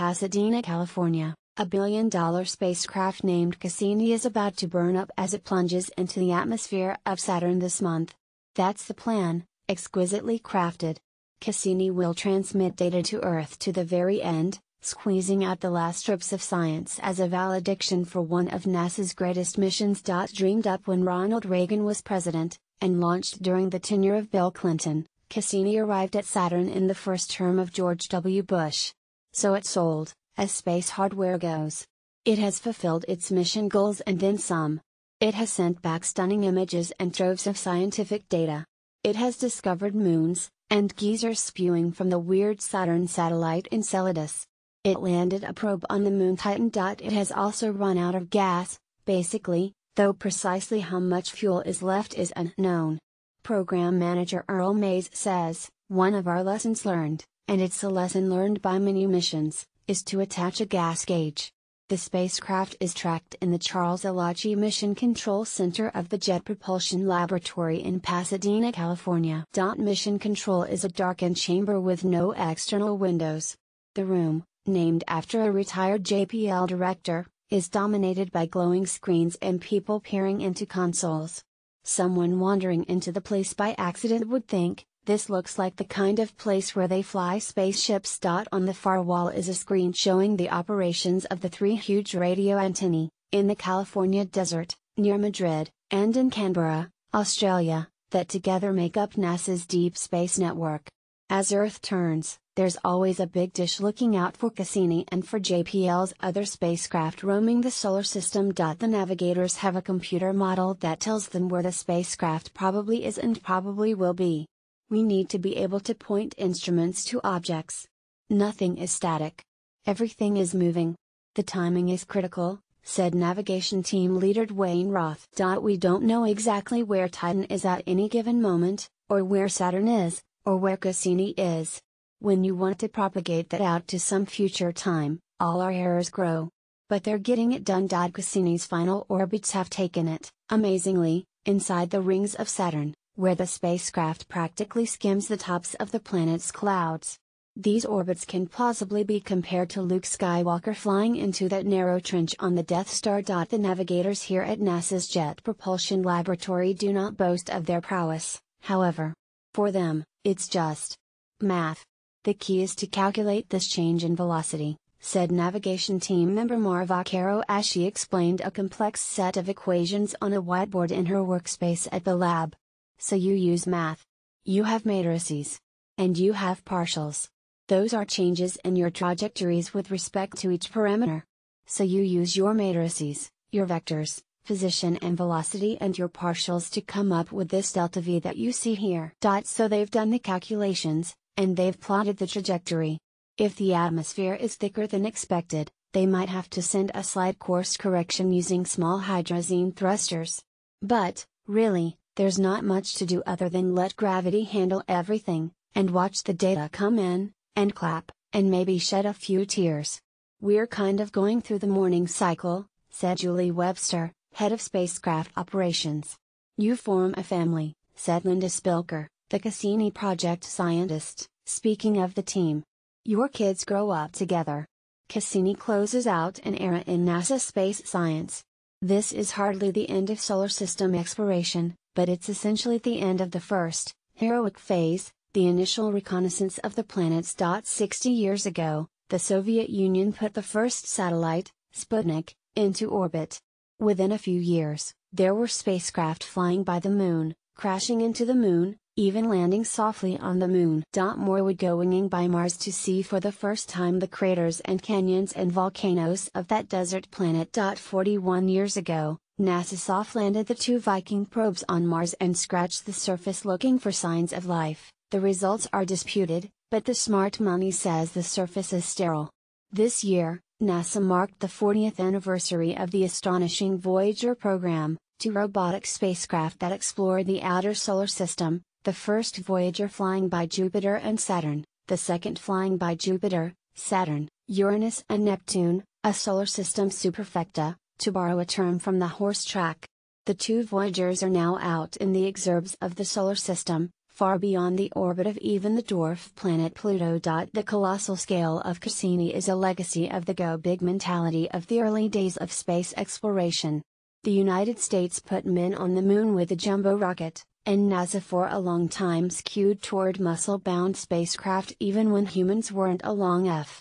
Pasadena, California, a billion dollar spacecraft named Cassini is about to burn up as it plunges into the atmosphere of Saturn this month. That's the plan, exquisitely crafted. Cassini will transmit data to Earth to the very end, squeezing out the last strips of science as a valediction for one of NASA's greatest missions. Dreamed up when Ronald Reagan was president, and launched during the tenure of Bill Clinton, Cassini arrived at Saturn in the first term of George W. Bush so it sold, as space hardware goes. It has fulfilled its mission goals and then some. It has sent back stunning images and troves of scientific data. It has discovered moons, and geysers spewing from the weird Saturn satellite Enceladus. It landed a probe on the moon Titan. It has also run out of gas, basically, though precisely how much fuel is left is unknown. Program manager Earl Mays says, one of our lessons learned and it's a lesson learned by many missions, is to attach a gas gauge. The spacecraft is tracked in the Charles Elachi Mission Control Center of the Jet Propulsion Laboratory in Pasadena, California. Mission Control is a darkened chamber with no external windows. The room, named after a retired JPL director, is dominated by glowing screens and people peering into consoles. Someone wandering into the place by accident would think, this looks like the kind of place where they fly spaceships. On the far wall is a screen showing the operations of the three huge radio antennae, in the California desert, near Madrid, and in Canberra, Australia, that together make up NASA's Deep Space Network. As Earth turns, there's always a big dish looking out for Cassini and for JPL's other spacecraft roaming the solar system. The navigators have a computer model that tells them where the spacecraft probably is and probably will be. We need to be able to point instruments to objects. Nothing is static. Everything is moving. The timing is critical, said navigation team leader Dwayne Roth. We don't know exactly where Titan is at any given moment, or where Saturn is, or where Cassini is. When you want to propagate that out to some future time, all our errors grow. But they're getting it done. Cassini's final orbits have taken it, amazingly, inside the rings of Saturn where the spacecraft practically skims the tops of the planet's clouds. These orbits can plausibly be compared to Luke Skywalker flying into that narrow trench on the Death Star. The navigators here at NASA's Jet Propulsion Laboratory do not boast of their prowess, however. For them, it's just math. The key is to calculate this change in velocity, said navigation team member Marva Caro as she explained a complex set of equations on a whiteboard in her workspace at the lab. So you use math. You have matrices. And you have partials. Those are changes in your trajectories with respect to each parameter. So you use your matrices, your vectors, position and velocity and your partials to come up with this delta v that you see here. So they've done the calculations, and they've plotted the trajectory. If the atmosphere is thicker than expected, they might have to send a slight course correction using small hydrazine thrusters. But, really, there's not much to do other than let gravity handle everything, and watch the data come in, and clap, and maybe shed a few tears. We're kind of going through the morning cycle, said Julie Webster, head of spacecraft operations. You form a family, said Linda Spilker, the Cassini project scientist, speaking of the team. Your kids grow up together. Cassini closes out an era in NASA space science. This is hardly the end of solar system exploration, but it's essentially the end of the first, heroic phase, the initial reconnaissance of the planets. 60 years ago, the Soviet Union put the first satellite, Sputnik, into orbit. Within a few years, there were spacecraft flying by the moon, crashing into the moon, even landing softly on the moon. More would go winging by Mars to see for the first time the craters and canyons and volcanoes of that desert planet. 41 years ago, soft landed the two Viking probes on Mars and scratched the surface looking for signs of life. The results are disputed, but the smart money says the surface is sterile. This year, NASA marked the 40th anniversary of the astonishing Voyager program, two robotic spacecraft that explored the outer solar system, the first Voyager flying by Jupiter and Saturn, the second flying by Jupiter, Saturn, Uranus and Neptune, a solar system superfecta, to borrow a term from the horse track. The two Voyagers are now out in the exurbs of the Solar System, far beyond the orbit of even the dwarf planet Pluto. The colossal scale of Cassini is a legacy of the go big mentality of the early days of space exploration. The United States put men on the moon with a jumbo rocket, and NASA for a long time skewed toward muscle bound spacecraft even when humans weren't along F.